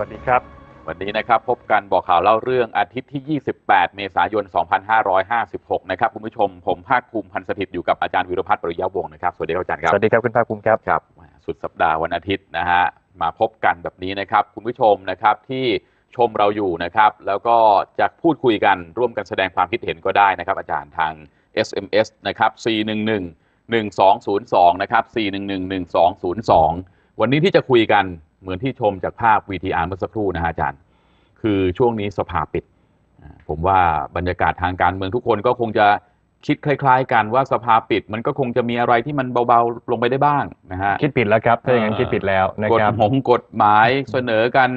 วัสดีครับ วันนี้นะครับ พบกันบอกข่าวเล่าเรื่องอาทิตย์ที่ 28 เมษายน 2556 นะครับคุณผู้ชมผมภาคภูมิพันธ์สถิตอยู่กับอาจารย์วิรพัฒน์ปริยาวงศ์นะครับสวัสดีครับอาจารย์ครับสวัสดีครับ คุณภาคภูมิครับครับ สุดสัปดาห์วันอาทิตย์นะฮะมาพบกันแบบนี้นะครับคุณผู้ชมนะครับที่ชมเราอยู่นะครับแล้วก็จะพูดคุยกัน ร่วมกันแสดงความคิดเห็นก็ได้นะครับอาจารย์ทาง SMS นะครับ411 1202นะครับ411 1202วันนี้ที่จะคุยกันเหมือนที่ชมจากภาพ VTR เมื่อสักครู่นะฮะอาจารย์ คือช่วงนี้สภาปิดผมว่าบรรยากาศทางการเมืองทุกคนก็คงจะคิดคล้ายๆ กันว่าสภาปิดมันก็คงจะมีอะไรที่มันเบาๆลงไปได้บ้าง นะฮะคิดปิดแล้วครับถ้าอย่างนั้นคิดปิดแล้วนะครับกฎหมงกฎหมายเสนอกัน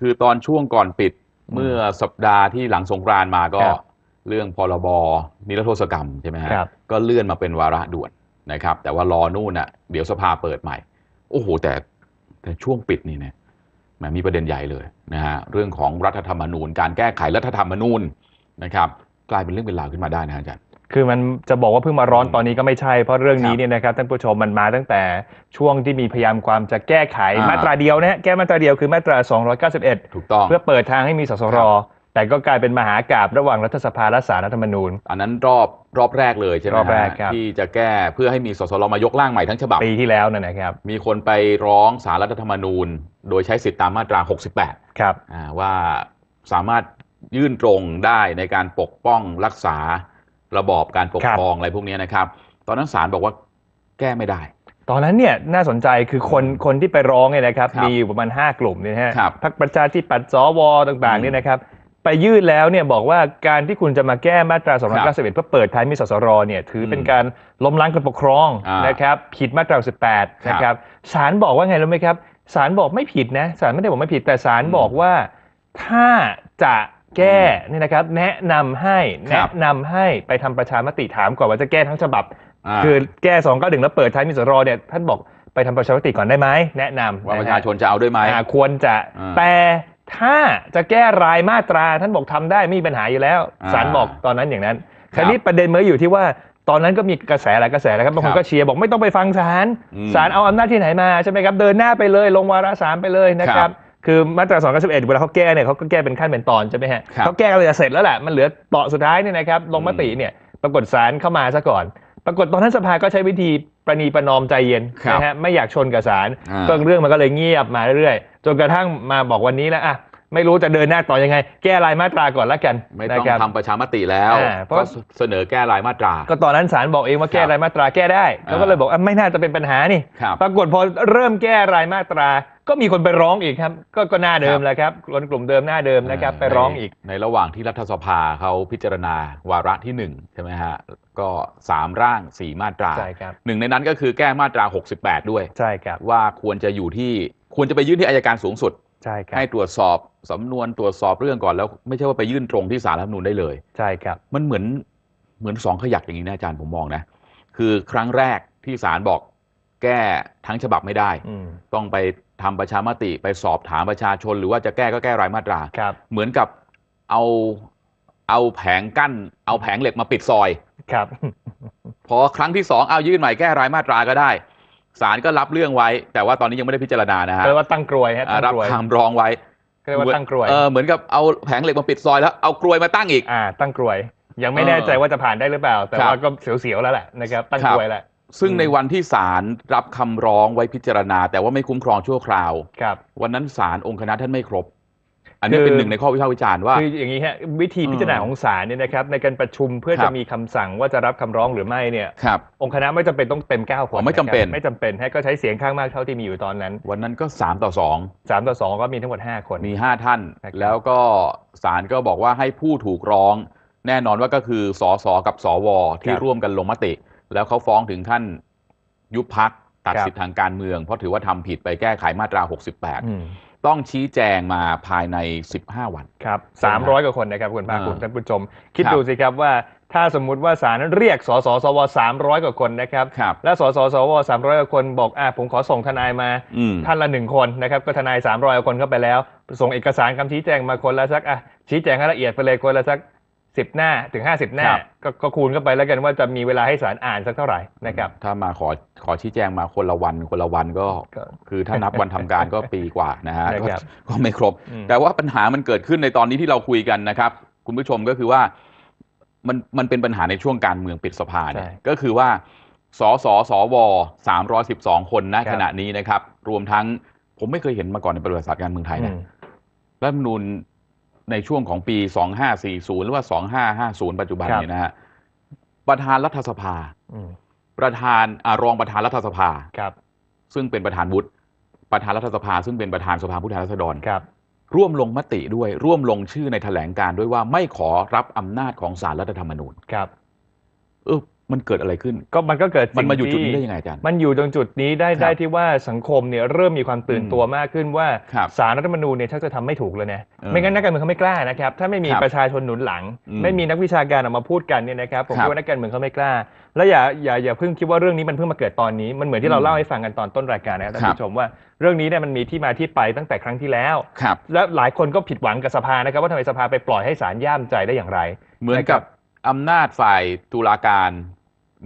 คือตอนช่วงก่อนปิดเมื่อสัปดาห์ที่หลังสงกรานมาก็เรื่องพรบนิรโทษกรรมใช่ไหมฮะก็เลื่อนมาเป็นวาระด่วนนะครับ แต่ว่ารอนู่นน่ะเดี๋ยวสภาเปิดใหม่โอ้โหแต่แต่ช่วงปิดนี่เนี่ยมันมีประเด็นใหญ่เลยนะฮะเรื่องของรัฐธรรมนูญ การแก้ไขรัฐธรรมนูญนะครับกลายเป็นเรื่องเป็นราวขึ้นมาได้นะอาจารย์คือมันจะบอกว่าเพิ่งมาร้อนตอนนี้ก็ไม่ใช่เพราะเรื่องนี้เนี่ยนะครับท่านผู้ชมมันมาตั้งแต่ช่วงที่มีพยายามความจะแก้ไขมาตราเดียวนะแก้มาตราเดียวคือมาตรา291ถูกต้องเพื่อเปิดทางให้มีสสรแต่ก็กลายเป็นมหากราบระหว่างรัฐสภาและสารรัฐธรรมนูญ อันนั้นรอบรอบแรกเลยใช่ไหมรอบแรกครับ ที่จะแก้เพื่อให้มีสสรมายกร่างใหม่ทั้งฉบับ ปีที่แล้วนั่นนะครับ มีคนไปร้องสารรัฐธรรมนูญ โดยใช้สิทธิตามมาตรา 68 ครับว่าสามารถยื่นตรงได้ในการปกป้องรักษา ระบอบการปกครองอะไรพวกนี้นะครับ ตอนนั้นศาลบอกว่าแก้ไม่ได้ ตอนนั้นเนี่ยน่าสนใจคือคนคนที่ไปร้องเนี่ยนะครับรบมีอยู่ประมาณ 5 กลุ่มเนี่ยฮะพรรคประชาธิปัตย์สวต่างๆเนี่ยนะครับไปยื่นแล้วเนี่ยบอกว่าการที่คุณจะมาแก้มาตรา2อ1เพื่อเปิดท้ายมีสสรเนี่ยถือเป็นการล้มล้างการปกครองนะครับ ผิดมาตรา18นะครับศาลบอกว่าไงรู้ไหมครับศาลบอกไม่ผิดนะศาลไม่ได้บอกไม่ผิดแต่ศาลบอกว่าถ้าจะแก้นี่นะครับแนะนำให้ แนะนำให้ไปทำประชามติถามก่อนว่าจะแก้ทั้งฉบับ คือแก้291แล้วเปิดท้ายมีสรเนี่ยท่านบอกไปทำประชามติก่อนได้ไหมแนะนำว่าประชาชนจะเอาด้วยไหมควรจะแต่ถ้าจะแก้รายมาตราท่านบอกทำได้ไม่มีปัญหาอยู่แล้วศาลบอกตอนนั้นอย่างนั้น คราวนี้ประเด็นเมื่ออยู่ที่ว่าตอนนั้นก็มีกระแสหลายกระแสนะครับบางคนก็เชียร์บอกไม่ต้องไปฟังศาลศาลเอาอำนาจที่ไหนมาใช่ไหมครับเดินหน้าไปเลยลงวาระสามไปเลยนะครับคือมาตรา2 9 1เวลาเขาแก้เนี่ยเขาก็แก้เป็นขั้นเป็นตอนใช่ไหมฮะเขาแก้เลยจะเสร็จแล้วแหละมันเหลือต่อสุดท้ายเนี่ยนะครับลงมติเนี่ยปรากฏศาลเข้ามาซะก่อน ปรากฏตอนนั้นสภาก็ใช้วิธีประนีประนอมใจเย็นนะฮะไม่อยากชนกับศาลเรื่องมันก็เลยเงียบมาเรื่อยจนกระทั่งมาบอกวันนี้แล้วอ่ะไม่รู้จะเดินหน้าต่อยังไงแก้รายมาตราก่อนละกันไม่ต้องทำประชามติแล้ว เพราะเสนอแก้รายมาตราก็ตอนนั้นศาลบอกเองว่าแก้รายมาตราแก้ได้ แล้วก็เลยบอกไม่น่าจะเป็นปัญหานี่ปรากฏพอเริ่มแก้รายมาตรา ก็มีคนไปร้องอีกครับ ก็ก็หน้าเดิมแล้วครับคนกลุ่มเดิมหน้าเดิมนะครับ ไปร้องอีก ในระหว่างที่รัฐสภาเขาพิจารณา วาระที่หนึ่งใช่ไหมฮะก็สามร่างสี่มาตราหนึ่งในนั้นก็คือแก้มาตรา 68 ด้วยใช่ครับว่าควรจะอยู่ที่ควรจะไปยื่นที่อายการสูงสุดใช่ครับให้ตรวจสอบสำนวนตรวจสอบเรื่องก่อนแล้วไม่ใช่ว่าไปยื่นตรงที่สารรัฐมนูลได้เลย ใช่ครับ มันเหมือนเหมือนสองขยักอย่างนี้นะอาจารย์ผมมองนะ คือครั้งแรกที่ศาลบอกแก้ทั้งฉบับไม่ได้ต้องไปทำประชามติไปสอบถามประชาชน หรือว่าจะแก้ก็แก้รายมาตราครับ เหมือนกับเอาเอาแผงกั้น เอาแผงเหล็กมาปิดซอยครับ พอครั้งที่สองเอายื่นใหม่แก้รายมาตราก็ได้ศาลก็รับเรื่องไว้ แต่ว่าตอนนี้ยังไม่ได้พิจารณานะฮะเรียกว่าตั้งกลวยฮะรับคำร้องไว้เรียกว่าตั้งกลวยเออเหมือนกับเอาแผงเหล็กมาปิดซอยแล้วเอากลวยมาตั้งอีกอ่า ตั้งกลวย ยังไม่แน่ใจว่าจะผ่านได้หรือเปล่าแต่ว่าก็เสียวๆแล้วแหละนะครับตั้งกลวยแหละซึ่งในวันที่ศาลรับคำร้องไว้พิจารณา แต่ว่าไม่คุ้มครองชั่วคราววันนั้นศาลองค์คณะท่านไม่ครบอันนี้เป็นหนึ่งในข้อวิพากษ์วิจารณ์ว่าคืออย่างนี้ฮะวิธีพิจารณาของศาลเนี่ยนะครับ ในการประชุมเพื่อจะมีคำสั่งว่าจะรับคำร้องหรือไม่เนี่ยองค์คณะไม่จำเป็นต้องเต็มาคนไม่จำเป็นไม่จำเป็นให้ก็ใช้เสียงข้างมากเท่าที่มีอยู่ตอนนั้น วันนั้นก็ 3 ต่อ 2 3 ต่อ 2 ก็มีทั้งหมด5 คน มี 5 ท่าน แล้วก็ศาลก็บอกว่าให้ผู้ถูกร้องแน่นอนว่าก็คือสสกับสวที่ร่วมกันลงมติ แล้วเขาฟ้องถึงท่านยุบพักตัดสิทธิทางการเมืองเพราะถือว่าทำผิดไปแก้ไขมาตรา 68ต้องชี้แจงมาภายใน 15 วันครับ300 กว่าคนนะครับคุณภาคภูมิท่านผู้ชมคิดดูสิครับว่าถ้าสมมุติว่าสารเรียกสสสวสามร้อยกว่าคนนะครับรบและสสสวสามร้อยกว่าคนบอกอ่ะผมขอส่งทนายมาท่านละหนึ่งคนนะครับก็ทนายสามร้อยกว่าคนเข้าไปแล้ว ส่งเอกสารคำชี้แจงมาคนละสักอ่ะชี้แจงให้ละเอียดไปเลยคนละสักสิบหน้า ถึงห้าสิบหน้าก็คูณเข้าไปแล้วกันว่าจะมีเวลา ให้สารอ่านสักเท่าไหร่นะครับถ้ามาขอขอชี้แจงมาคนละวันคนละวันก็คือถ้านับวันทำการก็ปีกว่านะฮะก็ไม่ครบ แต่ว่าปัญหามันเกิดขึ้นในตอนนี้ที่เราคุยกันนะครับ คุณผู้ชมก็คือว่า มันมันเป็นปัญหาในช่วงการเมืองปิดสภาเนี่ยก็คือว่าสสสวสามร้อยสิบสองคนนะขณะนี้นะครับ รวมทั้ง ผมไม่เคยเห็นมาก่อนในประวัติศาสตร์การเมืองไทยนะรัฐมนูลในช่วงของปี 2540 หรือว่า 2550 ปัจจุบันนี่นะฮะประธานรัฐสภาประธานรองประธานรัฐสภาครับ ซึ่งเป็นประธานวุฒิประธานรัฐสภา ซึ่งเป็นประธานสภาผู้แทนราษฎรครับ ร่วมลงมติด้วย ร่วมลงชื่อในแถลงการด้วยว่าไม่ขอรับอำนาจของสารรัฐธรรมนูญครับเออมันเกิดอะไรขึ้นก็มันก็เกิดมันมาอยู่จุดนี้ได้ยังไงอาจารย์มันอยู่ตรงจุดนี้ได้ได้ที่ว่าสังคมเนี่ยเริ่มมีความตื่นตัวมากขึ้นว่าสารรัฐธรรมนูญเนี่ยชักจะทำไม่ถูกเลยนะไม่งั้นนักการเมืองเขาไม่กล้านะครับถ้าไม่มีประชาชนหนุนหลัง ไม่มีนักวิชาการออกมาพูดกันเนี่ยนะครับผมคิดว่านักการเมืองเขาไม่กล้า แล้วอย่าอย่าอย่าเพิ่งคิดว่าเรื่องนี้มันเพิ่งมาเกิดตอนนี้ มันเหมือนที่เราเล่าให้ฟังกันตอนต้นรายการนะท่านผู้ชมว่าเรื่องนี้เนี่ยมันมีที่มาที่ไปตั้งแต่ครั้งที่แล้วและหลายคนก็ผิดหวังกับสภานะครับว่าทำไมสภาไปปล่อยให้ศาลย่ามใจได้อย่างไร เหมือนกับอำนาจฝ่ายตุลาการ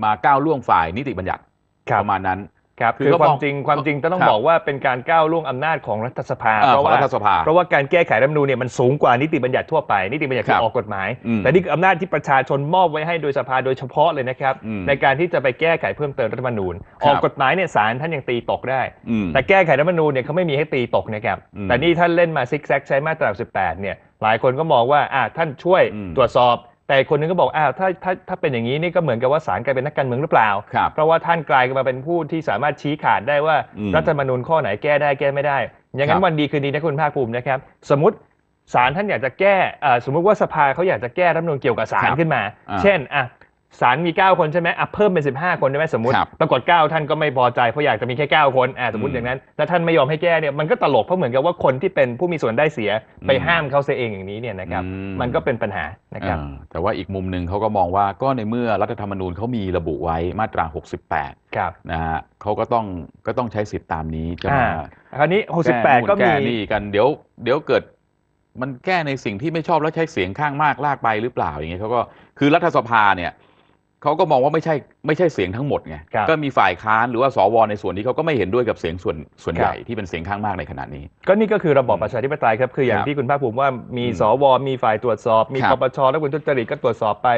มาก้าวล่วงฝ่ายนิติบัญญัติประมาณนั้นครับ คือความจริงความจริงต้องบอกว่าเป็นการก้าวล่วงอำนาจของรัฐสภาเพราะว่ารัฐสภาเพราะว่าการแก้ไขรัฐมนูลเนี่ยมันสูงกว่านิติบัญญัติทั่วไป นิติบัญญัติคือออกกฎหมายแต่นี่คืออำนาจที่ประชาชนมอบไว้ให้โดยสภาโดยเฉพาะเลยนะครับ ในการที่จะไปแก้ไขเพิ่มเติมรัฐมนูญ ออกกฎหมายเนี่ยศาลท่านยังตีตกได้ แต่แก้ไขรัฐมนูลเนี่ยเขาไม่มีให้ตีตกนะครับแต่นี่ท่านเล่นมาซิกแซกใช้มาตรา18 เนี่ยหลายคนก็มองว่าอ่าท่านช่วยตรวจสอบแต่คนนึงก็บอกอ้าวถ้าถ้าถ้าเป็นอย่างนี้นี่ก็เหมือนกับว่าศาลกลายเป็นนักการเมืองหรือเปล่า เพราะว่าท่านกลายมาเป็นผู้ที่สามารถชี้ขาดได้ว่ารัฐธรรมนูญข้อไหนแก้ได้แก้ไม่ได้ อย่างนั้นวันดีคืนดีนะคุณภาคภูมินะครับ สมมติศาลท่านอยากจะแก้ สมมติว่าสภาเขาอยากจะแก้รัฐธรรมนูญเกี่ยวกับศาลขึ้นมา เช่นอ่ะศาลมี 9 คนใช่ไหมอ่ะเพิ่มเป็น 15 คนได้ไหมสมมติ ปรากฏ9ท่านก็ไม่พอใจ เพราะอยากจะมีแค่ 9 คนอ่ะสมมติอย่างนั้นแล้วท่านไม่ยอมให้แก้เนี่ยมันก็ตลกเพราะเหมือนกับว่าคนที่เป็นผู้มีส่วนได้เสียไปห้ามเขาเสียเองอย่างนี้เนี่ยนะครับมันก็เป็นปัญหานะครับแต่ว่าอีกมุมหนึ่งเขาก็มองว่าก็ในเมื่อรัฐธรรมนูญเขามีระบุไว้มาตรา68ครับนะฮะเขาก็ต้องก็ต้องใช้สิทธิตามนี้จะมาคราวนี้ 68 ก็มีนี่กันเดี๋ยวเดี๋ยวเกิดมันแก้ในสิ่งที่ไม่ชอบแล้วใช้เสียงข้างมากลากไปหรือเปล่าอย่างเงี้ยเขาก็คือรัฐสภาเนี่ยเขาก็มองว่าไม่ใช่ไม่ใช่เสียงทั้งหมดไงก็มีฝ่ายค้านหรือว่าสวในส่วนนี้เขาก็ไม่เห็นด้วยกับเสียงส่วนส่วนใหญ่ที่เป็นเสียงข้างมากในขณะนี้ก็นี่ก็คือระบอบประชาธิปไตยครับคืออย่างที่คุณภาคภูมิว่ามีสว มีฝ่ายตรวจสอบมีปปชและคุณทุจริตก็ตรวจสอบไป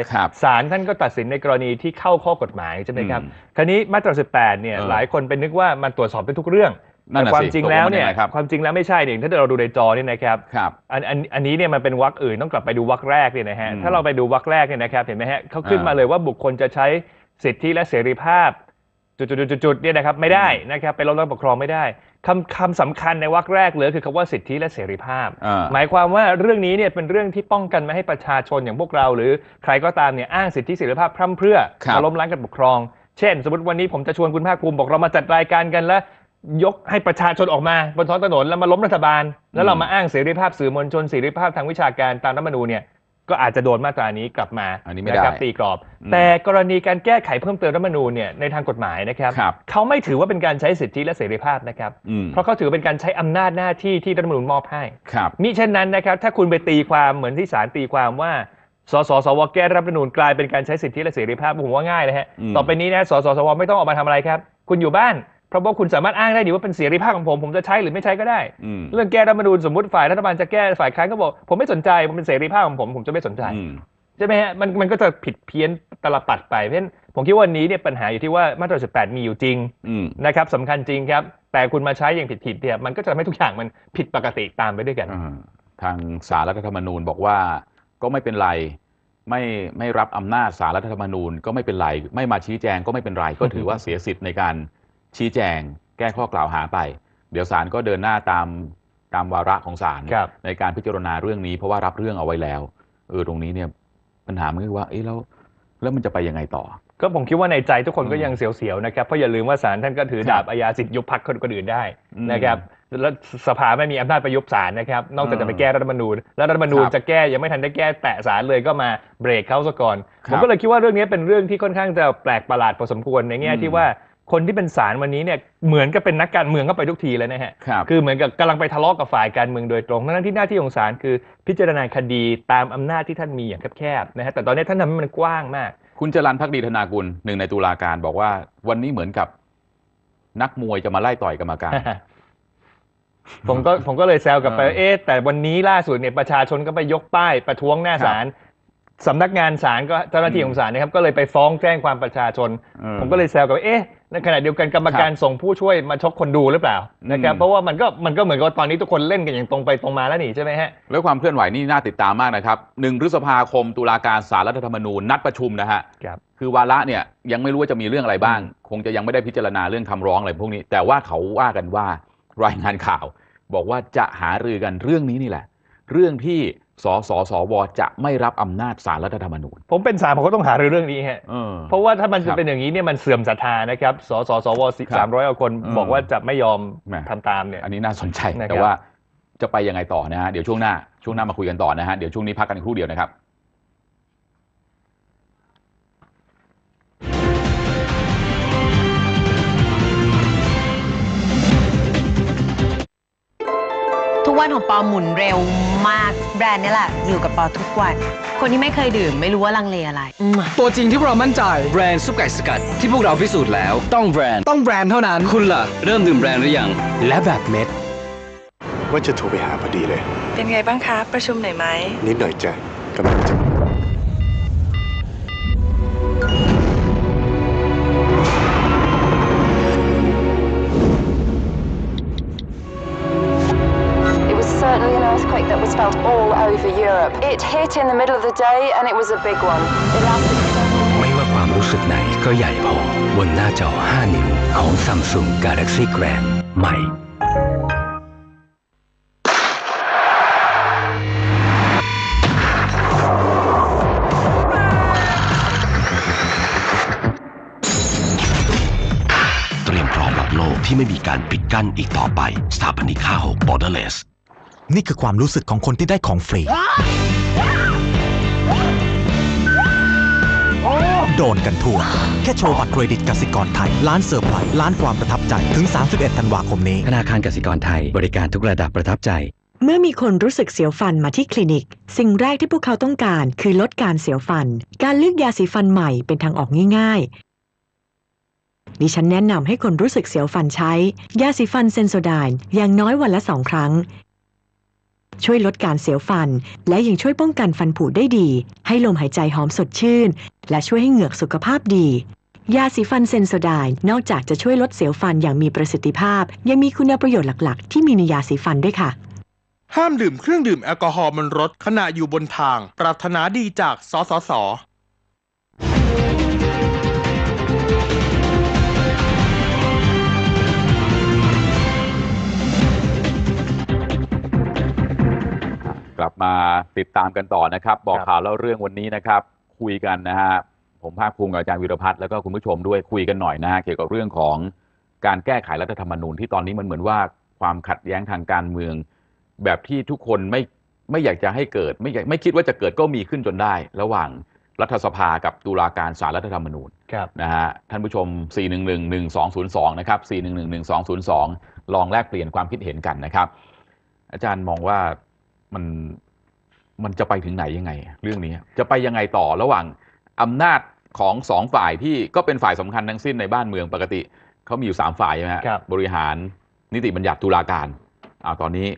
ศาลท่านก็ตัดสินในกรณีที่เข้าข้อกฎหมายใช่ไหมครับคราวนี้มาตรา18เนี่ยหลายคนเป็นนึกว่ามันตรวจสอบได้ทุกเรื่องนั่นแต่ความจริงแล้วเนี่ยความจริงแล้วไม่ใช่เนี่ยถ้าเราดูในจอเนี่ยนะครับอันอันอันนี้เนี่ยมันเป็นวรรคอื่นต้องกลับไปดูวรรคแรกเลยนะฮะถ้าเราไปดูวรรคแรกเนี่ยนะครับเห็นไหมฮะเขาขึ้นมาเลยว่าบุคคลจะใช้สิทธิและเสรีภาพจุดๆๆเนี่ยนะครับไม่ได้นะครับไปล้มล้างปกครองไม่ได้คำคำสำคัญในวรรคแรกเลยคือคำว่าสิทธิและเสรีภาพหมายความว่าเรื่องนี้เนี่ยเป็นเรื่องที่ป้องกันไม่ให้ประชาชนอย่างพวกเราหรือใครก็ตามเนี่ยอ้างสิทธิเสรีภาพพร่ำเพรื่อมาล้มล้างการปกครอง เช่น สมมติวันนี้ผมจะชวนคุณภาคภูมิบอกเรามาจัดรายการกันแล้วยกให้ประชาชนออกมาบนท้องถนนแล้วมาล้มรัฐบาล แล้วเรามาอ้างเสรีภาพ สื่อมวลชนเสรีภาพทางวิชาการตามรัฐมนูญเนี่ยก็อาจจะโดนมาตรานี้กลับมาอันนี้ไม่ได้ตีกรอบ แต่กรณีการแก้ไขเพิ่มเติมรัฐมนูญเนี่ยในทางกฎหมายนะครับเขาไม่ถือว่าเป็นการใช้สิทธิและเสรีภาพนะครับ เพราะเขาถือเป็นการใช้อำนาจหน้าที่ที่รัฐมนูญมอบให้มิเช่นนั้นนะครับถ้าคุณไปตีความเหมือนที่ศาลตีความว่าสสสวแก้ รัฐมนูญกลายเป็นการใช้สิทธิและเสรีภาพผมว่าง่ายเลยฮะต่อไปนี้นะสสสวไม่ต้องออกมาทำอะไรครับ คุณอยู่บ้านเพราะว่าคุณสามารถอ้างได้ดีว่าเป็นเสรีภาพของผมผมจะใช้หรือไม่ใช้ก็ได้ เรื่องแก้รัฐมนูญสมมติฝ่ายรัฐบาลจะแก้ฝ่ายค้านก็บอกผมไม่สนใจผมเป็นเสรีภาพของผมผมจะไม่สนใจใช่ไหมฮะมันมันก็จะผิดเพี้ยนตลปัดไปเพราะฉะนั้นผมคิดว่าวันนี้เนี่ยปัญหาอยู่ที่ว่ามาตรา18มีอยู่จริงนะครับสำคัญจริงครับ แต่คุณมาใช้อย่างผิดๆเนี่ยมันก็จะทำให้ทุกอย่างมันผิดปกติตามไปด้วยกันทางสารรัฐธรรมนูญ บอกว่าก็ไม่เป็นไร ไม่ไม่รับอำนาจสารรัฐธรรมนูญ ก็ไม่เป็นไรไม่มาชี้แจงก็ไม่เป็นไรก็ถือว่าเสียสิทธิ์ในการชี้แจงแก้ข้อกล่าวหาไป เดี๋ยวศาลก็เดินหน้าตามตามวาระของศาลในการพิจารณาเรื่องนี้เพราะว่ารับเรื่องเอาไว้แล้วเออตรงนี้เนี่ยปัญหามคือว่าเอ๊ะแล้วแล้วมันจะไปยังไงต่อ ก็ผมคิดว่าในใจทุกคนก็ยังเสียวๆนะครับเพราะอย่าลืมว่าศาลท่านก็ถือดาบอาญาสิทธิยุบพักคนอื่นได้นะครับแล้วสภาไม่มีอำนาจประยุบศาลนะครับนอกจากจะไปแก้รัฐธรรมนูญแล้วรัฐธรรมนูญจะแก้ยังไม่ทันได้แก้แตะศาลเลยก็มาเบรกเขาซะก่อนผมก็เลยคิดว่าเรื่องนี้เป็นเรื่องที่ค่อนข้างจะแปลกประหลาดพอสมควรในแง่ที่ว่าคนที่เป็นสารวันนี้เนี่ยเหมือนกับเป็นนักการเมืองก็ไปทุกทีเลยนะฮะครับคือเหมือนกับกำลังไปทะเลาะกกับฝ่ายการเมืองโดยตรงนั้นที่หน้าที่ของสารคือพิจารณาคดี ตามอำนาจที่ท่านมีอย่างแคบๆนะฮะ แต่ตอนนี้ท่านทำให้มันกว้างมาก คุณจรันพักดีธนากุลหนึ่งในตุลาการบอกว่า วันนี้เหมือนกับนักมวยจะมาไล่ต่อยกรรมการ ผมก็ผมก็เลยแซวกลับไป เอ๊ะ แต่วันนี้ล่าสุดเนี่ยประชาชนก็ไปยกป้ายประท้วงหน้าศาลสำนักงานศาลก็เจ้าหน้าที่ของศาลนะครับ ก็เลยไปฟ้องแจ้งความประชาชน ผมก็เลยแซวกับเอ๊ะในขณะเดียวกันกรรมการส่งผู้ช่วยมาชกคนดูหรือเปล่านะครับเพราะว่ามันก็มันก็เหมือนกับตอนนี้ทุกคนเล่นกันอย่างตรงไปตรงมาแล้วนี่ใช่ไหมฮะแล้วความเคลื่อนไหวนี่น่าติดตามมากนะครับหนึ่งพฤษภาคมตุลาการศาลรัฐธรรมนูญนัดประชุมนะฮะคือวาระเนี่ยยังไม่รู้ว่าจะมีเรื่องอะไรบ้าง คงจะยังไม่ได้พิจารณาเรื่องคำร้องอะไรพวกนี้ แต่ว่าเขาว่ากันว่า รายงานข่าว บอกว่าจะหารือกันเรื่องนี้นี่แหละ เรื่องที่สสสว จะไม่รับอำนาจสารรัฐธรรมนูญผมเป็นสารผมก็ต้องหาเรื่องนี้ฮะเพราะว่าถ้ามันจะเป็นอย่างนี้เนี่ยมันเสื่อมศรัทธานะครับสสสวสามร้อยคน บอกว่าจะไม่ยอมทำตามเนี่ยอันนี้น่าสนใจแต่ว่าจะไปยังไงต่อนะฮะเดี๋ยวช่วงหน้าช่วงหน้ามาคุยกันต่อนะฮะเดี๋ยวช่วงนี้พักกันครู่เดียวนะครับวันของปอหมุนเร็วมากแบรนด์นี่แหละอยู่กับปอทุกวันคนที่ไม่เคยดื่ม ไม่รู้ว่าลังเลอะไรตัวจริงที่พวกเรามั่นใจแบรนด์ซุปไก่สกัดที่พวกเราพิสูจน์แล้วต้องแบรนด์ต้องแบรนด์เท่านั้นคุณล่ะเริ่มดื่มแบรนด์หรือยัง และแบบเม็ดว่าจะโทรไปหาพอดีเลยเป็นไงบ้างคะประชุมหน่อยไหมนิดหน่อยจ้ะกำลังจะ middle of the day and it was a big one it lasted ไม่ว่าความรู้สึกไหนก็ใหญ่พอบนหน้าจอ 5 นิ้วของ Samsung Galaxy Grand ใหม่ที่ไม่มีการปิดกั้นอีกต่อไป สถาปนิก5 6 Borderless นี่คือความรู้สึกของคนที่ได้ของฟรีโดนกันทั่วแค่โชว์บัตรเครดิตกสิกรไทย ล้านเซอร์ไพรส์ล้านความประทับใจ ถึง 31 ธันวาคมนี้ธนาคารกสิกรไทย บริการทุกระดับประทับใจ เมื่อมีคนรู้สึกเสียวฟันมาที่คลินิก สิ่งแรกที่พวกเขาต้องการ คือลดการเสียวฟัน การเลือกยาสีฟันใหม่เป็นทางออกง่าย ๆ ดิฉันแนะนำให้คนรู้สึกเสียวฟันใช้ ยาสีฟันเซนโซไดน์อย่างน้อยวันละสองครั้งช่วยลดการเสียวฟัน และยังช่วยป้องกันฟันผุได้ดี ให้ลมหายใจหอมสดชื่น และช่วยให้เหงือกสุขภาพดี ยาสีฟันเซนโซไดน์นอกจากจะช่วยลดเสียวฟันอย่างมีประสิทธิภาพ ยังมีคุณประโยชน์หลักๆ ที่มีในยาสีฟันด้วยค่ะ ห้ามดื่มเครื่องดื่มแอลกอฮอล์บนรถขณะอยู่บนทาง ปรารถนาดีจากสสสลับมาติดตามกันต่อนะครับบอกข่าวแล้วเรื่องวันนี้นะครับ คุยกันนะฮะผมภาคภูมิกับอาจารย์วิรพัฒน์แล้วก็คุณผู้ชมด้วยคุยกันหน่อยนะฮะเกี่ยวกับเรื่องของการแก้ไขรัฐธรรมนูญที่ตอนนี้มันเหมือนว่า ความขัดแย้งทางการเมือง แบบที่ทุกคนไม่ไม่อยากจะให้เกิด ไม่อยากไม่คิดว่าจะเกิดก็มีขึ้นจนได้ ระหว่างรัฐสภากับตุลาการสารรัฐธรรมนูญนะฮะท่านผู้ชม 4111202 นะครับ 4111202 ลองแลกเปลี่ยนความคิดเห็นกันนะครับ อาจารย์มองว่ามันมันจะไปถึงไหนยังไง เรื่องนี้จะไปยังไงต่อ ระหว่างอำนาจของสองฝ่ายที่ก็เป็นฝ่ายสำคัญทั้งสิ้นในบ้านเมืองปกติ เขามีอยู่สามฝ่ายใช่ไหมครับบริหารนิติบัญญัติตุลาการอ่าตอนนี้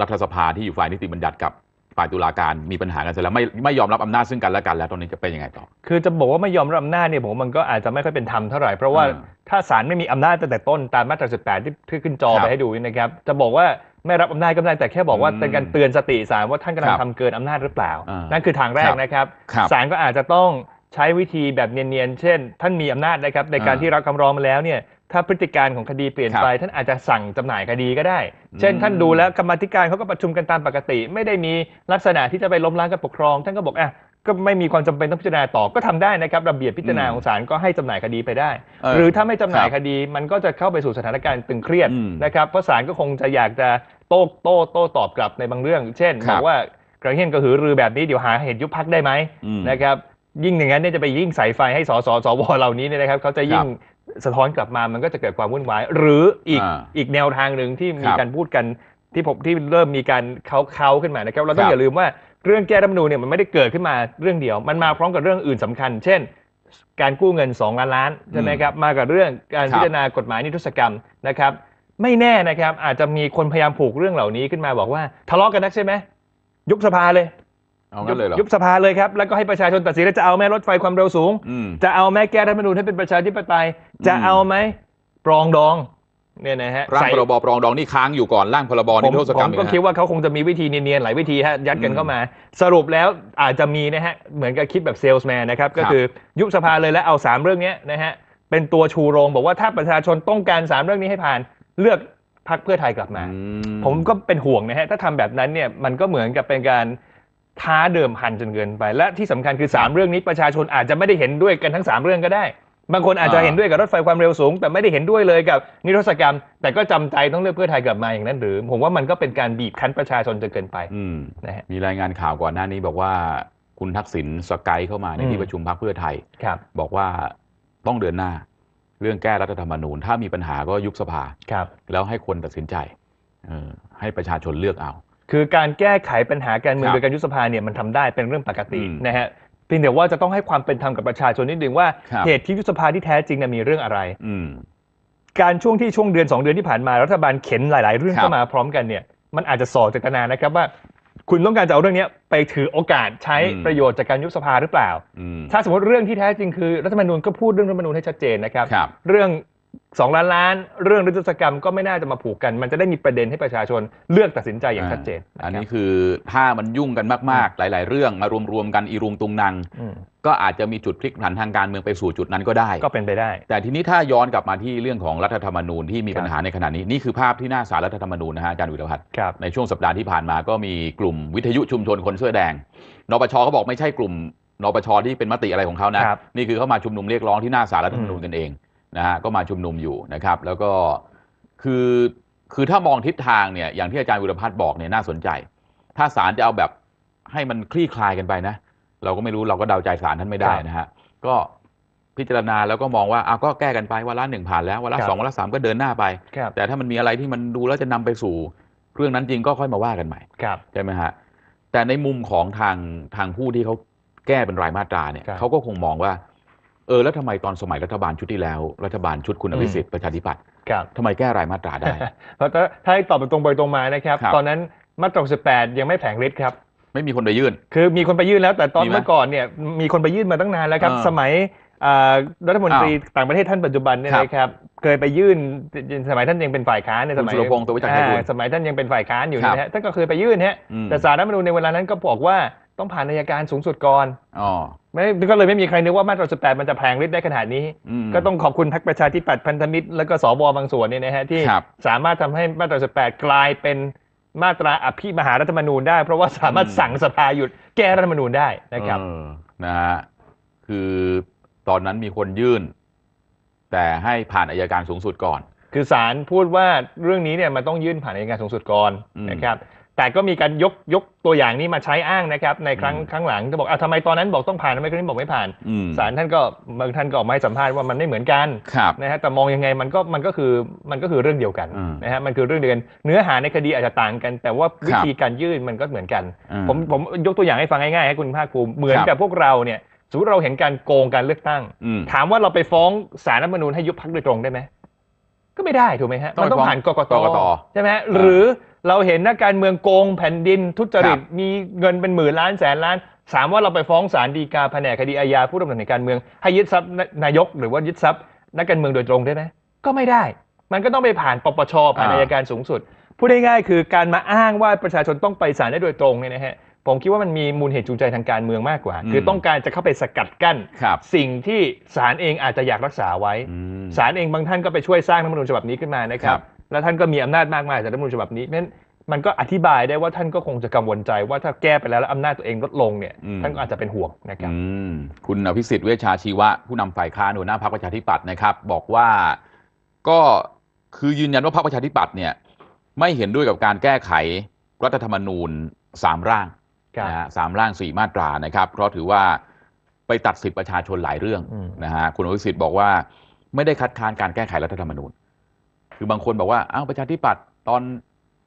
รัฐสภาที่อยู่ฝ่ายนิติบัญญัติกับฝ่ายตุลาการมีปัญหากันเสร็จแล้วไม่ไม่ยอมรับอำนาจซึ่งกันและกันแล้ว ตอนนี้จะเป็นยังไงต่อ คือจะบอกว่าไม่ยอมรับอำนาจเนี่ยผมมันก็อาจจะไม่ค่อยเป็นธรรมเท่าไหร่เพราะว่าถ้าศาลไม่มีอำนาจตั้งแต่ต้นตามมาตราสิบแปดที่ขึ้นจอไปให้ดูนะครับจะบอกว่าไม่รับอำนาจก็ได้แต่แค่บอกว่าเป็นการเตือนสติศาลว่าท่านกำลังทำเกินอำนาจหรือเปล่า นั่นคือทางแรกนะครับศาลก็อาจจะต้องใช้วิธีแบบเนียนๆเช่น ท่านมีอำนาจนะครับในการที่รับคำร้องมาแล้วเนี่ยถ้าพฤติการของคดีเปลี่ยน ไป ท่านอาจจะสั่งจำหน่ายคดีก็ได้เช่น ท่านดูแล้วกรรมธิการเขาก็ประชุมกันตามปกติ ไม่ได้มีลักษณะที่จะไปล้มล้างการปกครองท่านก็บอกอ่ะก็ไม่มีความจำเป็นต้องพิจารณาต่อก็ทำได้นะครับ ระเบียบพิจารณาของศาลก็ให้จำหน่ายคดีไปได้ หรือถ้าไม่จำหน่ายคดีมันก็จะเข้าไปสู่สถานการณ์ตึงเครียดนะครับ เพราะศาลก็คงจะอยากจะโต้โต้โต้ตอบกลับในบางเรื่อง เช่นบอกว่ากระเฮียนกระหือรือแบบนี้เดี๋ยวหาเหตุยุบพักได้ไหมนะครับ ยิ่งอย่างนั้นเนี่ยจะไปยิ่งใส่ไฟให้สสสวเหล่านี้เนี่ยนะครับเขาจะยิ่งสะท้อนกลับมามันก็จะเกิดความวุ่นวาย หรืออีกอีกแนวทางหนึ่งที่มีการพูดกันที่ผมที่เริ่มมีการเขาเขาขึ้นมานะครับเราต้องอย่าลืมว่าเรื่องแก้รัฐมนูเนี่ยมันไม่ได้เกิดขึ้นมาเรื่องเดียว มันมาพร้อมกับเรื่องอื่นสำคัญ เช่น การกู้เงิน2ล้านล้านใช่ไหมครับมากับเรื่องการพิจารณากฎหมายนิรโทษกรรมนะครับ ไม่แน่นะครับ อาจจะมีคนพยายามผูกเรื่องเหล่านี้ขึ้นมาบอกว่า ทะเลาะกันนักใช่ไหมยุบสภาเลย เอางั้นเลยหรอยุบสภาเลยครับแล้วก็ให้ประชาชนตัดสินแล้วจะเอาแม่รถไฟความเร็วสูงจะเอาแม่แก้รัฐมนูญให้เป็นประชาธิปไตยจะเอาไหมปรองดองเนี่ยนะฮะร่างพรบปรองดองนี่ค้างอยู่ก่อน ร่างพรบนีรโทษกรรม ผมก็คิดว่าเขาคงจะมีวิธีเนียน ๆ หลายวิธีฮะ ยัดกันเข้ามา สรุปแล้วอาจจะมีนะฮะ เหมือนกับคิดแบบเซลส์แมนนะครับ ก็คือยุบสภาเลยแล้วเอา 3 เรื่องนี้นะฮะ เป็นตัวชูโรง บอกว่าถ้าประชาชนต้องการ 3 เรื่องนี้ให้ผ่านเลือกพักเพื่อไทยกลับมา ผมก็เป็นห่วงนะฮะถ้าทำแบบนั้นเนี่ยมันก็เหมือนกับเป็นการท้าเดิมพันจนเกินไป และที่สำคัญคือ 3 เรื่องนี้ประชาชนอาจจะไม่ได้เห็นด้วยกันทั้ง 3 เรื่องก็ได้บางคนอาจจะเห็นด้วยกับรถไฟความเร็วสูง แต่ไม่ได้เห็นด้วยเลยกับนิรศกรรม แต่ก็จำใจต้องเลือกเพื่อไทยกลับมาอย่างนั้นหรือ ผมว่ามันก็เป็นการบีบคั้นประชาชนจนเกินไปนะฮะมีรายงานข่าวก่อนหน้านี้บอกว่าคุณทักษิณสกายเข้ามาในที่ประชุมพักเพื่อไทยบบอกว่าต้องเดินหน้าเรื่องแก้รัฐธรรมนูญ ถ้ามีปัญหาก็ยุบสภาครับ แล้วให้คนตัดสินใจให้ประชาชนเลือกเอา คือการแก้ไขปัญหาการเมืองโดยการยุบสภาเนี่ยมันทำได้เป็นเรื่องปกตินะฮะพียงแต่ว่าจะต้องให้ความเป็นธรรมกับประชาชนนิดนึงว่า เหตุที่ยุสภาที่แท้จริงเนี่ยมีเรื่องอะไรการช่วงที่ช่วงเดือนสองเดือนที่ผ่านมารัฐบาลเข็นหลาย ๆ เรื่องเข้ามาพร้อมกันเนี่ย มันอาจจะส่อเจตนานะครับว่า คุณต้องการจะเอาเรื่องนี้ไปถือโอกาสใช้ประโยชน์จากการยุบสภาหรือเปล่า ถ้าสมมติเรื่องที่แท้จริงคือ รัฐธรรมนูญก็พูดเรื่องรัฐธรรมนูญให้ชัดเจนนะครับ เรื่องสองล้าน ล้านเรื่องรัฐศกรรมก็ไม่น่าจะมาผูกกัน มันจะได้มีประเด็นให้ประชาชนเลือกตัดสินใจอย่างชัดเจนอันนี้คือถ้ามันยุ่งกันมากๆหลาย ๆ เรื่องมารวมๆกันอีรุงตุงนังก็อาจจะมีจุดพลิกผันทางการเมืองไปสู่จุดนั้นก็ได้ ก็เป็นไปได้ แต่ทีนี้ถ้าย้อนกลับมาที่เรื่องของรัฐธรรมนูญที่มีปัญหาในขณะนี้ นี่คือภาพที่หน้าสารรัฐธรรมนูญนะฮะอาจารย์วิรพัฒน์ในช่วงสัปดาห์ที่ผ่านมาก็มีกลุ่มวิทยุชุมชนคนเสื้อแดงนปชเขาบอกไม่ใช่กลุ่มนปชที่เป็นมติอะไรของเขานะนี่คือเข้ามาชุมนุมเรียกร้องที่หน้าสารรัฐธรรมนูญกันเองนะฮะก็มาชุมนุมอยู่นะครับ แล้วก็คือคือถ้ามองทิศทางเนี่ยอย่างที่อาจารย์วิรพัฒน์บอกเนี่ยน่าสนใจ ถ้าศาลจะเอาแบบให้มันคลี่คลายกันไปนะ เราก็ไม่รู้เราก็เดาใจศาลท่านไม่ได้นะฮะก็พิจารณาแล้วก็มองว่าอาก็แก้กันไปวาระหนึ่งผ่านแล้ววาระสองวาระสามก็เดินหน้าไป แต่ถ้ามันมีอะไรที่มันดูแล้วจะนำไปสู่เรื่องนั้นจริงก็ค่อยมาว่ากันใหม่ใช่ไหมฮะแต่ในมุมของทางทางผู้ที่เขาแก้เป็นรายมาตราเนี่ยเขาก็คงมองว่าเออแล้วทำไมตอนสมัยรัฐบาลชุดที่แล้วรัฐบาลชุดคุณอภิสิทธิ์ ประชาธิปัตย์ครับทำไมแก้รายมาตราได้ เพราะถ้าให้ตอบไปตรงไปตรงมานะครับรบตอนนั้นมาตรา18 ยังไม่แผงฤทธิ์ครับ ไม่มีคนไปยื่น คือมีคนไปยื่นแล้วแต่ตอนเมื่อก่อนเนี่ยมีคนไปยื่นมาตั้งนานแล้วครับสมัยรัฐมนตรีต่างประเทศท่านปัจจุบันเนี่ยนะครับเคยไปยื่นสมัยท่านยังเป็นฝ่ายค้านในสมัยสุรพงศ์ตัววิจัรณลย์สมัยท่านยังเป็นฝ่ายค้านอยู่นะฮะ ท่านก็เคยไปยื่นฮะแต่สารรัฐมนูญในเวลานั้นก็บอกว่าต้องผ่านนายการสูงสุดก่อนอ๋อไม่ก็เลยไม่มีใครนึกว่ามาตรา18มันจะแพงฤทธิ์ได้ขนาดนี้ ก็ต้องขอบคุณพรรคประชาธิปัตย์พันธมิตร แล้วก็สวบางส่วนเนี่ยนะฮะที่สามารถทำให้มาตรา18กลายเป็นมาตราอภิมหารัฐธรรมนูญได้ เพราะว่าสามารถสั่งสภาหยุดแก้รัฐธรรมนูญได้นะครับนะฮะ คือตอนนั้นมีคนยื่น แต่ให้ผ่านอายการสูงสุดก่อน คือศาลพูดว่าเรื่องนี้เนี่ยมันต้องยื่นผ่านอายการสูงสุดก่อนนะครับแต่ก็มีการยกยกตัวอย่างนี้มาใช้อ้างนะครับในครั้งครั้งหลังจะบอกอ้าวทำไมตอนนั้นบอกต้องผ่านทำไมครั้งนี้บอกไม่ผ่านศาลท่านก็บางท่านก็ออกมาให้สัมภาษณ์ว่ามันไม่เหมือนกันนะฮะแต่มองยังไงมันก็มันก็คือมันก็คือเรื่องเดียวกันนะฮะมันคือเรื่องเดียวกันเนื้อหาในคดีอาจจะต่างกัน แต่ว่าวิธีการยื่นมันก็เหมือนกันผมผมยกตัวอย่างให้ฟังง่ายๆให้คุณภาคภูมิเหมือนกับพวกเราเนี่ยสมมติเราเห็นการโกงการเลือกตั้ง ถามว่าเราไปฟ้องศาลรัฐมนูญให้ยุบพักโดยตรงได้ไหมก็ไม่ได้ถูกไหมฮะมันต้องผ่านกกตใช่ไหมหรือเราเห็นนักการเมืองโกงแผ่นดินทุจริตมีเงินเป็นหมื่นล้านแสนล้านสามว่าเราไปฟ้องศาลฎีกาแผนกคดีอาญาผู้ดำเนินการเมือง ให้ยึดทรัพย์นายกหรือว่ายึดทรัพย์นักการเมืองโดยตรงได้ไหมก็ไม่ได้ มันก็ต้องไปผ่านปปชผ่านอัยการสูงสุด พูดง่ายๆคือการมาอ้างว่าประชาชนต้องไปศาลได้โดยตรงเนี่ยนะฮะผมคิดว่ามันมีมูลเหตุจูงใจทางการเมืองมากกว่า คือต้องการจะเข้าไปสกัดกั้นสิ่งที่ศาลเองอาจจะอยากรักษาไว้ ศาลเองบางท่านก็ไปช่วยสร้างรัฐมนูญฉบับนี้ขึ้นมานะครับ แล้วท่านก็มีอำนาจมากมายจากรัฐมนูญฉบับนี้เพราะนั้นมันก็อธิบายได้ว่าท่านก็คงจะกังวลใจ ว่าถ้าแก้ไปแล้วแล้วอำนาจตัวเองลดลงเนี่ย ท่านก็อาจจะเป็นห่วงนะครับคุณอภิสิทธิ์เวชชาชีวะผู้นำฝ่ายค้านหัวหน้าพรรคประชาธิปัตย์นะครับ บอกว่าก็คือยืนยันว่าพรรคประชาธิปัตย์เนี่ย ไม่เห็นด้วยกับการแก้ไขรัฐธรรมนูญสามร่างนะฮะสามร่างสี่มาตรานะครับ เพราะถือว่าไปตัดสิทธิประชาชนหลายเรื่องนะฮะคุณอภิสิทธิ์บอกว่า ไม่ได้คัดค้านการแก้ไขรัฐธรรมนูญ คือบางคนบอกว่าอ้าวประชาธิปัตย์ตอน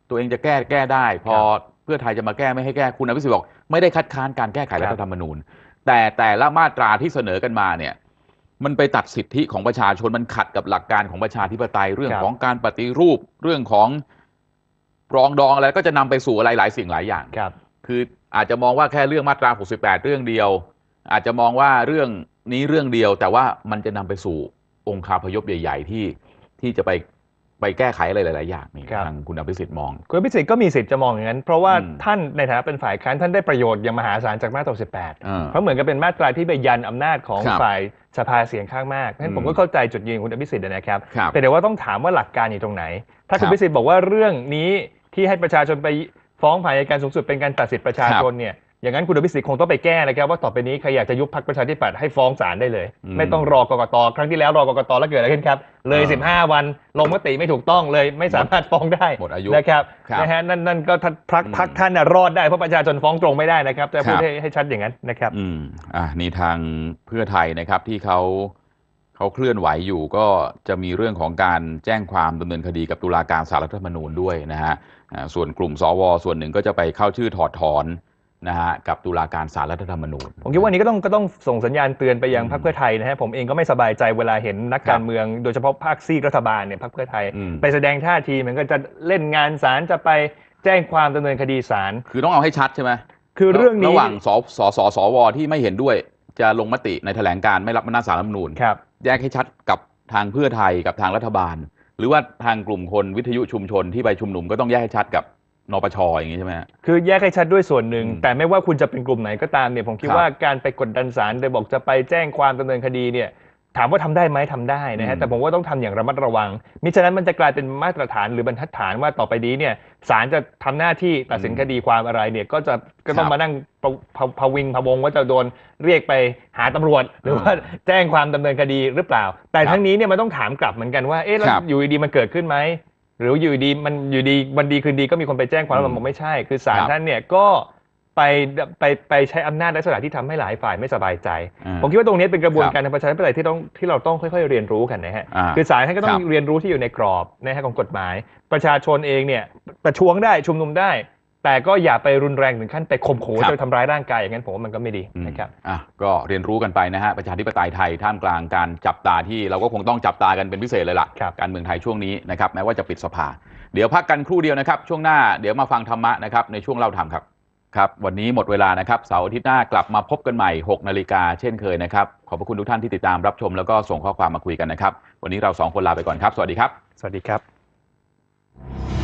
ตัวเองจะแก้แก้ได้พอเพื่อไทยจะมาแก้ไม่ให้แก้ คุณอภิสิทธิ์บอกไม่ได้ คัดค้านการแก้ไขรัฐธรรมนูญ แต่แต่ละมาตราที่เสนอกันมาเนี่ย มันไปตัดสิทธิของประชาชนมันขัดกับหลักการของประชาธิปไตยเรื่องของการปฏิรูปเรื่องของรองดองอะไรก็จะนำไปสู่อะไรหลายสิ่งหลายอย่างครับ คืออาจจะมองว่าแค่เรื่องมาตรา 68 เรื่องเดียว อาจจะมองว่าเรื่องนี้เรื่องเดียว แต่ว่ามันจะนำไปสู่องค์คาพยพใหญ่ ๆ ที่ที่จะไปไปแก้ไขอะไรหลายๆอย่างนี่ทางคุณอภิสิทธิ์มอง คุณอภิสิทธิ์ก็มีสิทธิ์จะมองอย่างนั้น เพราะว่าท่านในฐานะเป็นฝ่ายค้านท่านได้ประโยชน์อย่างมหาศาลจากมาตรา 6 8 เพราะเหมือนกับเป็นมาตราที่ไปยันอำนาจของฝ่ายสภาเสียงข้างมากนั้น ผมก็เข้าใจจุดยืนคุณอภิสิทธิ์นะครับ แต่เดี๋ยวว่าต้องถามว่าหลักการอยู่ตรงไหน ถ้าคุณอภิสิทธิ์บอกว่าเรื่องนี้ที่ให้ประชาชนไปฟ้องผ่านการสูงสุดเป็นการตัดสิทธิประชาชนเนี่ยอย่างนั้นคุณอภิสิทธิ์คงต้องไปแก้นะครับ ว่าต่อไปนี้ใครอยากจะยุบพรรคประชาธิปัตย์ให้ฟ้องศาลได้เลย ไม่ต้องรอกกตครั้งที่แล้วรอกกตแล้วเกิดอะไรขึ้นครับ เลย 15 วันลงมติไม่ถูกต้องเลย ไม่สามารถฟ้องได้หมดอายุนะครับนะฮะนั่นนั่นก็พักพักท่านรอดได้เพราะประชาชนฟ้องตรงไม่ได้นะครับจะพูดให้ชัดอย่างนั้นนะครับ อืม อ่านี่ทางเพื่อไทยนะครับที่เขาเขาเคลื่อนไหวอยู่ก็จะมีเรื่องของการแจ้งความดำเนินคดีกับตุลาการสารรัฐธรรมนูญด้วยนะฮะส่วนกลุ่มสวส่วนหนึ่งก็จะไปเข้าชื่อถอดถอนนะฮะกับตุลาการสารรัฐธรรมนูญผมคิดว่านี้ก็ต้องก็ต้องส่งสัญญาณเตือนไปยังพรรคเพื่อไทยนะฮะ ผมเองก็ไม่สบายใจเวลาเห็นนักการเมืองโดยเฉพาะภาคซีรัฐบาลเนี่ยพรรคเพื่อไทย ไปแสดงท่าทีเหมือนก็จะเล่นงานศาลจะไปแจ้งความดำเนินคดีศาลคือต้องเอาให้ชัดใช่ไหมคือเรื่องนี้ระหว่างสสสสวที่ไม่เห็นด้วย จะลงมติในแถลงการไม่รับมนาสารรัฐธรรมนูญแยกให้ชัดกับทางเพื่อไทยกับทางรัฐบาลหรือว่าทางกลุ่มคนวิทยุชุมชนที่ไปชุมนุมก็ต้องแยกให้ชัดกับ นปชอย่างนี้ใช่ไหมคือแยกให้ชัดด้วยส่วนหนึ่ง แต่ไม่ว่าคุณจะเป็นกลุ่มไหนก็ตามเนี่ย ผมคิดว่าการไปกดดันศาลโดยบอกจะไปแจ้งความดำเนินคดีเนี่ยถามว่าทำได้ไหมทำได้นะฮะ แต่ผมว่าต้องทำอย่างระมัดระวังมิฉะนั้นมันจะกลายเป็นมาตรฐานหรือบรรทัดฐานว่าต่อไปนี้เนี่ยศาลจะทำหน้าที่ตัดสินคดีความอะไรเนี่ยก็จะก็ต้องมานั่งพวิงพวง ว่าจะโดนเรียกไปหาตำรวจหรือว่าแจ้งความดำเนินคดีหรือเปล่า แต่ทั้งนี้เนี่ยมันต้องถามกลับเหมือนกันว่าเอ๊ะอยู่ดีมันเกิดขึ้นไหมหรืออยู่ดีมันอยู่ดีวันดีคืนดีก็มีคนไปแจ้งความแล้วมันบอกไม่ใช่ คือศาลท่านเนี่ยก็ไปไปไปใช้อำนาจลัสถานที่ทำให้หลายฝ่ายไม่สบายใจ ผมคิดว่าตรงนี้เป็นกระบวนการทางประชาธิปไตยที่ต้องที่เราต้องค่อยๆเรียนรู้กันนะฮะคือสายท่านก็ต้องเรียนรู้ที่อยู่ในกรอบนะฮะของกฎหมาย ประชาชนเองเนี่ยประท้วงได้ชุมนุมได้ แต่ก็อย่าไปรุนแรงถึงขั้นไปข่มขู่จนทำร้ายร่างกายอย่างนั้นผมว่ามันก็ไม่ดีนะครับอ่ะก็เรียนรู้กันไปนะฮะประชาธิปไตยไทยท่ามกลาง การจับตาที่เราก็คงต้องจับตากันเป็นพิเศษเลยล่ะการเมืองไทยช่วงนี้นะครับแม้ว่าจะปิดสภา เดี๋ยวพักกันครู่เดียวนะครับ ช่วงหน้าเดี๋ยวมาฟังธรรมะนะครับในช่วงเล่าธรรมครับครับ วันนี้หมดเวลานะครับเสาร์อาทิตย์หน้ากลับมาพบกันใหม่ 6 นาฬิกาเช่นเคยนะครับ ขอบพระคุณทุกท่านที่ติดตามรับชมแล้วก็ส่งข้อความมาคุยกันนะครับ วันนี้เราสองคนลาไปก่อนครับ สวัสดีครับ สวัสดีครับ